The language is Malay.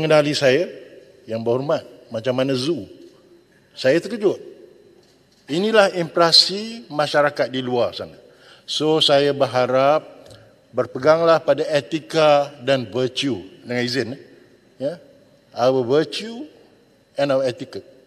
mengendali saya yang berhormat macam mana zoo. Saya terkejut. Inilah impresi masyarakat di luar sana. So saya berharap berpeganglah pada etika dan virtue dengan izin. Eh. Ya? Our virtue and our etiquette.